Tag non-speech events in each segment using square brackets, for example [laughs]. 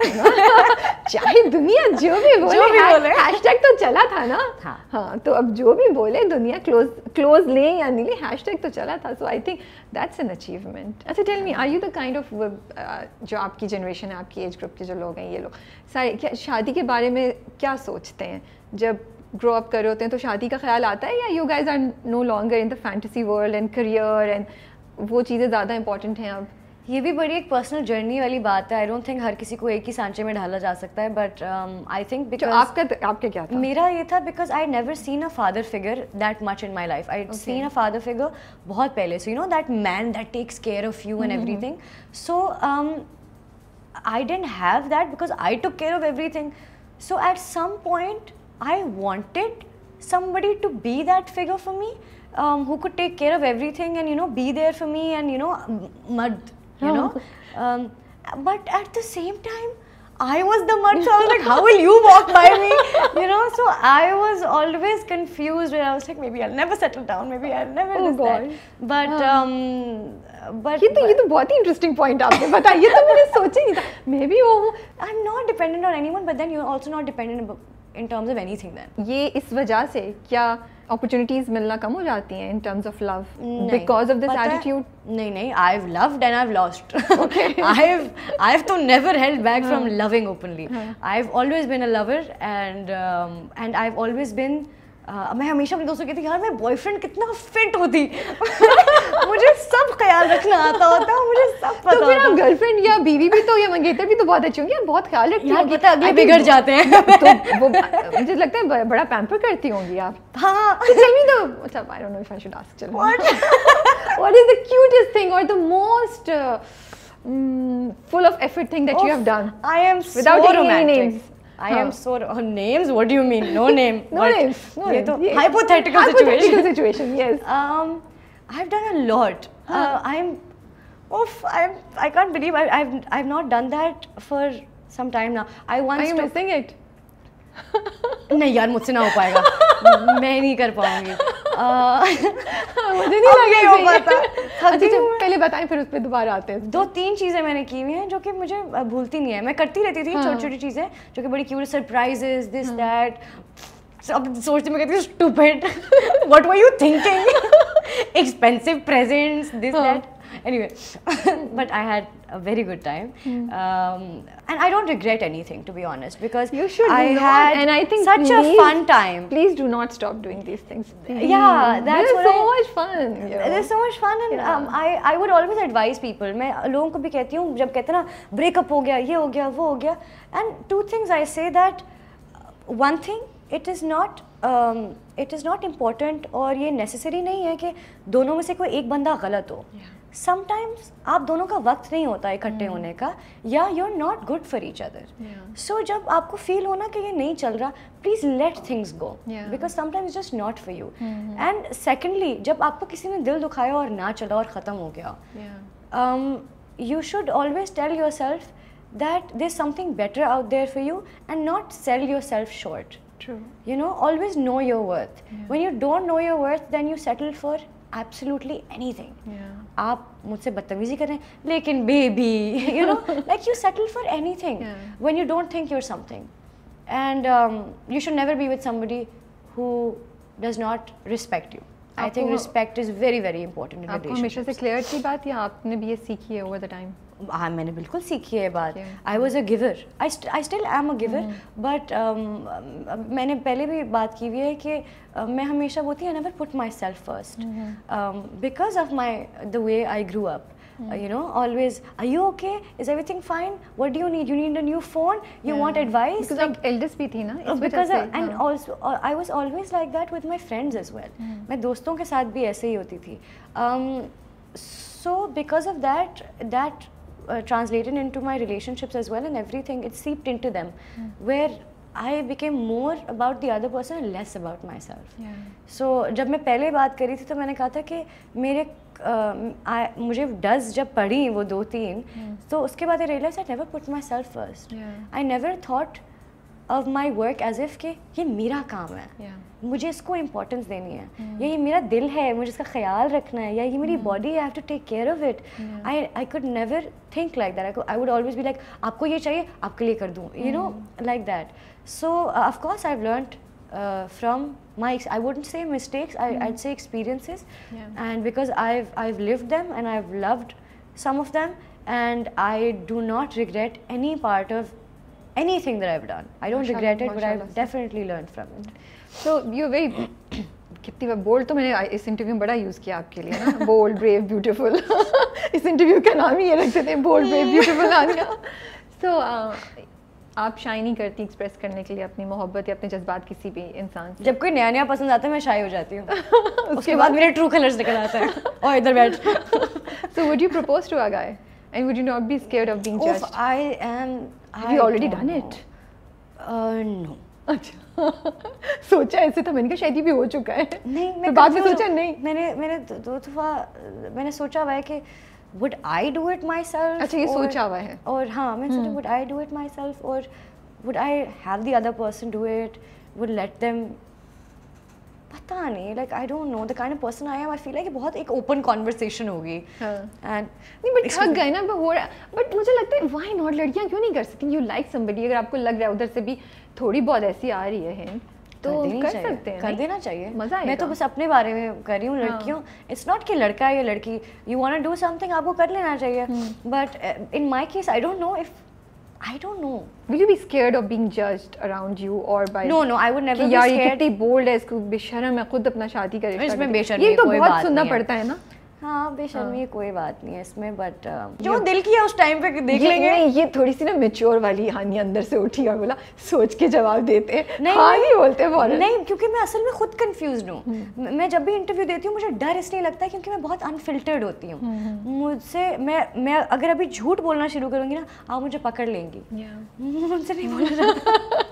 [laughs] चाहे दुनिया जो भी बोले जो भी बोले हैशटैग तो चला था ना हाँ हाँ तो अब जो भी बोले दुनिया क्लोज क्लोज ले या नहीं ले हैशटैग तो चला था so I think that's an achievement अच्छा tell me are you the kind of जो आपकी जनरेशन है आपकी एज ग्रुप के जो लोग हैं ये लोग सारे क्या शादी के बारे में क्या सोचते हैं जब ग्रो अप कर रहे होते हैं तो शादी का ख्याल आता है या you guys are no longer in the fantasy world and career and वो चीज़ें ज़्यादा इंपॉर्टेंट हैं अब ये भी बड़ी एक पर्सनल जर्नी वाली बात है आई डोंट थिंक हर किसी को एक ही सांचे में ढाला जा सकता है बट आई थिंक आपका आपके क्या था मेरा ये था because I never seen a father figure that much in my life I seen a father figure बहुत पहले so you know that man that takes care of you and everything so I didn't have that because I took care of everything so at some point I wanted somebody to be that figure for me um, who could take care of everything and you know be there for me and you know mud you know um, but at the same time I was the mud, so I was like, how will you walk by me? You know, so I was always confused and I was like, maybe I'll never settle down, maybe I'll never oh, God. But, um, but... ये तो ये तो बहुत ही interesting point आपने बताया ये तो मैंने सोचा नहीं था maybe वो I am I'm not dependent on but then you are also not dependent in terms of anything than ये इस वजह से क्या अपॉर्चुनिटीज मिलना कम हो जाती हैं in terms of love because of this attitude नहीं नहीं I have loved and I have lost okay I have I have तो never held back from loving openly I have always been a lover and and I have always been ah, मैं हमेशा अपने दोस्तों कहती यार मैं boyfriend कितना fit होती [laughs] मुझे सब ख्याल रखना आता होता मुझे सब तो पता तो फिर आप गर्लफ्रेंड या बीवी भी तो या मंगेतर भी तो बहुत अच्छी होंगी आप बहुत ख्याल रखती होंगी पता अगले बिगड़ तो- जाते हैं [laughs] तो वो मुझे लगता है बड़ा पैम्पर करती होंगी आप हाँ tell me the what's I don't know if I should ask चलो what is the cutest thing और the most full of effort thing that you have done I am without any names I am so names what do mean no name no name hypothetical situation situation I done a lot I am of I am I can't believe I I I have not done that for some time now I want to missing it नहीं यार मुझसे ना हो पाएगा [laughs] मैं नहीं कर पाऊंगी [laughs] uh, मुझे नहीं लगेगा अच्छा पहले बताएं फिर उस पर दोबारा आते हैं दो तीन चीज़ें मैंने की हुई हैं जो कि मुझे भूलती नहीं है मैं करती रहती थी हाँ। छोटी छोटी चीज़ें जो कि बड़ी क्यूट सरप्राइजेज दिस दैट अब सोचती मैं कहती हूँ stupid what were you thinking expensive presents this that [laughs] anyway, [laughs] but I had a very good time, mm. um, and I don't regret anything to be honest because you should. I not, had and I think such please, a fun time. Please do not stop doing these things. Please. Yeah, that's there's so I, much fun. You There's so much fun, and yeah. um, I I would always advise people. मैं लोगों को भी कहती हूँ जब कहते ना breakup हो गया ये हो गया वो हो गया and two things I say that one thing it is not it is not important और ये necessary नहीं है कि दोनों में से कोई एक बंदा गलत हो yeah. समटाइम्स आप दोनों का वक्त नहीं होता इकट्ठे mm. होने का या you are not good for each other so जब आपको फील होना कि ये नहीं चल रहा please let things go because sometimes just not for you and secondly जब आपको किसी ने दिल दुखाया और ना चला और ख़त्म हो गया you should always tell yourself that there is something better out there for you and not sell yourself short you know always know your worth when you don't know your worth then you settle for absolutely anything आप मुझसे बदतमीजी करें लेकिन baby you know like you settle for anything when you don't think you're something and you should never be with somebody who does not respect you I think respect is very very important हमेशा से clear थी बात या आपने भी ये सीखी है ओवर द टाइम हाँ मैंने बिल्कुल सीखी है बात I was a giver I still I am a giver but मैंने पहले भी बात की हुई है कि uh, मैं हमेशा वो थी I never put myself first because of my the way I grew up Mm. Uh, you know always are you okay is everything fine what do you need you need a new phone you yeah. want advice because like, eldest bhi thi na Is because I, and no. also uh, i was always like that with my friends as well mm. मैं दोस्तों के साथ भी ऐसे ही होती थी um, so because of that that Uh, translated into my relationships as well and everything it seeped into them hmm. where I became more about the other person and less about myself. So जब मैं पहले बात करी थी तो मैंने कहा था कि मेरे um, मुझे does जब पढ़ी वो दो तीन hmm. तो realised I never put myself first. I never thought of my work as if कि ये मेरा काम है yeah. मुझे इसको इम्पोर्टेंस देनी है mm. या ये मेरा दिल है मुझे इसका ख्याल रखना है या ये मेरी body I have to take care of it I I could never think like that I would always भी लाइक आपको ये चाहिए आपके लिए कर दूँ you know like that so of course I learn from my I would say mistakes I mistakes experiences and because I I live them and I've loved some of them and I do not regret and I do not regret any part of anything that I've done. I don't regret it, but I've definitely learned from it. So you're very [clears throat] कितनी बार बोल तो मैंने इस interview में बड़ा use किया आपके लिए ना बोल्ड ब्रेव ब्यूटीफुल इस इंटरव्यू का नाम ही ये रखते थे bold brave beautiful Aaniya so आप शाई नहीं करती एक्सप्रेस करने के लिए अपनी मोहब्बत या अपने जज्बात किसी भी इंसान जब कोई नया नया पसंद आता है मैं शाई हो जाती हूँ [laughs] उसके बाद मेरे ट्रू कलर्स निकल आता है और इधर बैठ so would you propose to a guy And would you not be scared of being judged? Oof, I am. Have I you already done know. it? Uh, no. अच्छा [laughs] सोचा ऐसे तो मैंने कहा शायद ये भी हो चुका है नहीं तो मैं बाद में सोचा तो नहीं मैंने मैंने दो दफा मैंने सोचा हुआ है कि would I do it myself अच्छा ये और, सोचा हुआ है और हाँ मैंने सोचा would I do it myself और would I have the other person do it would let them पता नहीं like I don't know the kind of person I am I feel like बहुत एक ओपन कॉन्वर्सेशन होगी and हाँ। नहीं but थक गए ना बट बट मुझे लगता है व्हाई नॉट लड़कियां क्यों नहीं कर सकती यू लाइक समबडी अगर आपको लग रहा है उधर से भी थोड़ी बहुत ऐसी आ रही है तो कर सकते हैं कर देना चाहिए मजा मैं तो बस अपने बारे में कर रही हूँ हाँ। लड़कियों इट्स नॉट कि लड़का है या लड़की you want to do something आपको कर लेना चाहिए but in my case I don't know if I don't know. Will you be scared of being judged around you or by No, no, I would never be scared. यार ये कितनी bold है इसको बेशरम है खुद अपना शादी का रिश्ता इसमें बेशर्मी ये तो बहुत सुनना पड़ता है ना हाँ बेशर्मी हाँ. कोई बात नहीं है इसमें बट uh, जो दिल किया उस टाइम पे देख लेंगे नहीं ये थोड़ी सी ना मेच्योर वाली हानि अंदर से उठी और बोला सोच के जवाब देते नहीं हाँ नहीं बोलते फौरन नहीं क्योंकि मैं असल में खुद कंफ्यूज हूँ हम्म। मैं जब भी इंटरव्यू देती हूँ मुझे डर इसलिए लगता है क्योंकि मैं बहुत अनफिल्टर्ड होती हूँ हम्म, हम्म। मुझसे मैं मैं अगर अभी झूठ बोलना शुरू करूँगी ना आप मुझे पकड़ लेंगी मुझसे नहीं बोला [laughs]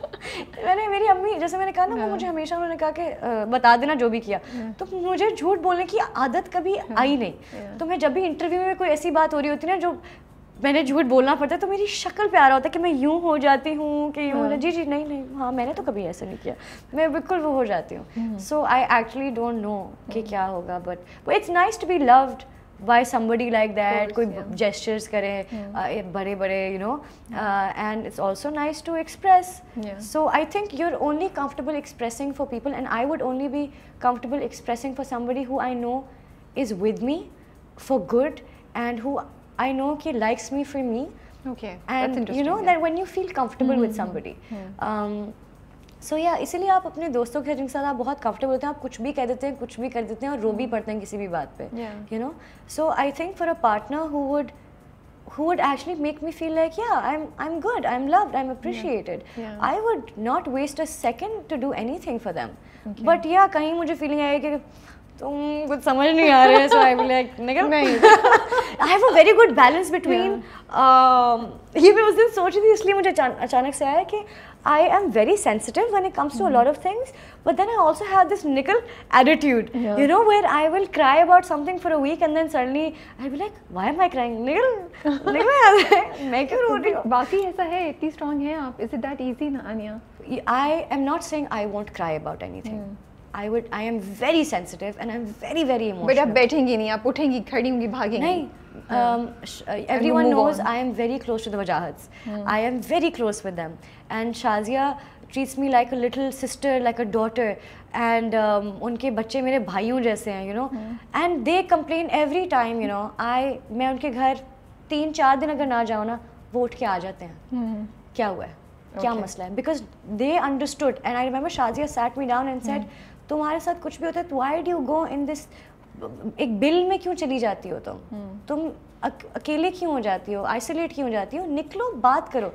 मैंने मेरी अम्मी जैसे मैंने कहा ना वो हाँ। मुझे हमेशा उन्होंने कहा कि बता देना जो भी किया हाँ। तो मुझे झूठ बोलने की आदत कभी हाँ। आई नहीं तो मैं जब भी इंटरव्यू में कोई ऐसी बात हो रही होती ना जो मैंने झूठ बोलना पड़ता है तो मेरी शक्ल प्यारा होता है कि मैं यूँ हो जाती हूँ कि यूँ हाँ। जी जी नहीं नहीं हाँ मैंने तो कभी ऐसा नहीं किया मैं बिल्कुल वो हो जाती हूँ so I actually don't know कि क्या होगा but it's nice to be loved by somebody like that course, कोई gestures करे बड़े hmm. uh, बड़े you know uh, and it's also nice to express yeah. so I think you're only comfortable expressing for people and I would only be comfortable expressing for somebody who I know is with me for good and who I know ki likes me for me okay and you know yeah. that when you feel comfortable mm -hmm. with somebody yeah. Hmm. um, सो या इसीलिए आप अपने दोस्तों के जिनके साथ आप बहुत कंफर्टेबल होते हैं आप कुछ भी कह देते हैं कुछ भी कर देते हैं और रो भी hmm. पड़ते हैं किसी भी बात पे you know so I think for a partner who would who would actually make me feel like yeah I am I am good I am loved I am appreciated I would not waste a second to do anything for them but yeah कहीं मुझे feeling आई कि तुम कुछ समझ नहीं आ रहे सो I like नहीं I have a very good balance between ये मैं उस दिन सोच रही थी इसलिए मुझे अचानक से आया कि I am very sensitive when it comes to a lot of things, but then I also have this nickel attitude, yeah. you know, where I will cry about something for a week and then suddenly I'll be like, why am I crying? Nickel, [laughs] nickel, [laughs] make you roti. Baki aisa hai, itni strong hai aap. Is it that easy, na, Anya? I am not saying I won't cry about anything. Hmm. I would, I am very sensitive and I'm very, very emotional. But आप बैठेंगी नहीं, आप उठेंगी, खड़ी होंगी, भागेंगी. um, everyone knows on. I am very close to the Wajahats. Mm. I am very close with them. And Shazia treats me like a little sister, like a daughter. And um, unke बच्चे mere bhaiyon jaise hain, you know. Mm. And they complain every time, you know. I मैं उनके घर तीन चार दिन अगर ना जाओ ना वो ke aa आ hain. Mm. Kya hua hai? okay. क्या मसला है because they understood and I remember Shazia sat me down and set तुम्हारे साथ कुछ भी होता है why do go in this एक बिल में क्यों चली जाती हो तुम हम्म। तुम अकेले क्यों हो जाती हो आइसोलेट क्यों हो जाती हो निकलो बात करो